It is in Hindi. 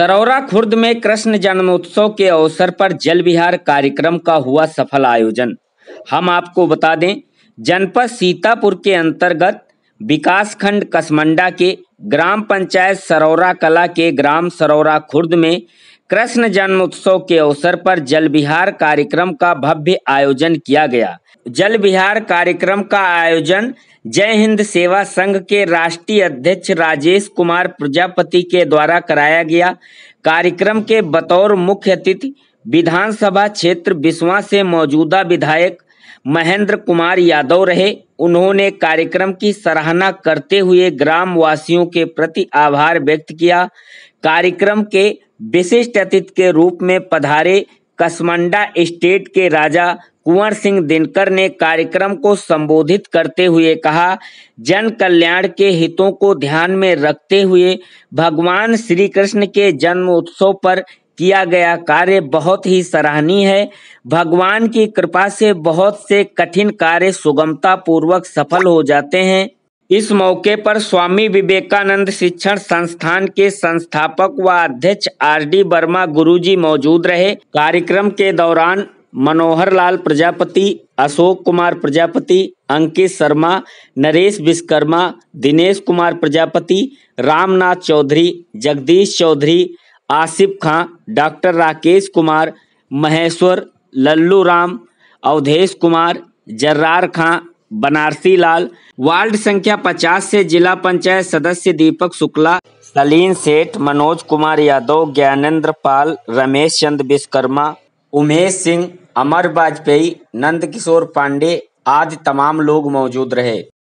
सरौरा खुर्द में कृष्ण जन्मोत्सव के अवसर पर जल विहार कार्यक्रम का हुआ सफल आयोजन हम आपको बता दें जनपद सीतापुर के अंतर्गत विकासखंड कसमंडा के ग्राम पंचायत सरौरा कला के ग्राम सरौरा खुर्द में कृष्ण जन्मोत्सव के अवसर पर जल विहार कार्यक्रम का भव्य आयोजन किया गया जल विहार कार्यक्रम का आयोजन जय हिंद सेवा संघ के राष्ट्रीय अध्यक्ष राजेश कुमार प्रजापति के द्वारा कराया गया कार्यक्रम के बतौर मुख्य अतिथि विधानसभा क्षेत्र बिस्वा से मौजूदा विधायक महेंद्र कुमार यादव रहे उन्होंने कार्यक्रम की सराहना करते हुए ग्राम वासियों के प्रति आभार व्यक्त किया कार्यक्रम के विशिष्ट अतिथि के रूप में पधारे कसमंडा स्टेट के राजा कुंवर सिंह दिनकर ने कार्यक्रम को संबोधित करते हुए कहा जन कल्याण के हितों को ध्यान में रखते हुए भगवान श्री कृष्ण के जन्म उत्सव पर किया गया कार्य बहुत ही सराहनीय है भगवान की कृपा से बहुत से कठिन कार्य सुगमता पूर्वक सफल हो जाते हैं इस मौके पर स्वामी विवेकानंद शिक्षण संस्थान के संस्थापक व अध्यक्ष आर डी वर्मा गुरु मौजूद रहे कार्यक्रम के दौरान मनोहर लाल प्रजापति अशोक कुमार प्रजापति अंकित शर्मा नरेश विश्वकर्मा दिनेश कुमार प्रजापति रामनाथ चौधरी जगदीश चौधरी आसिफ खां डॉक्टर राकेश कुमार महेश्वर लल्लू राम अवधेश कुमार जर्रार खां बनारसी लाल वार्ड संख्या 50 से जिला पंचायत सदस्य दीपक शुक्ला सलीन सेठ मनोज कुमार यादव ज्ञानेन्द्र पाल रमेश चंद्र विश्वकर्मा उमेश सिंह अमर वाजपेयी नंद किशोर पांडे आदि तमाम लोग मौजूद रहे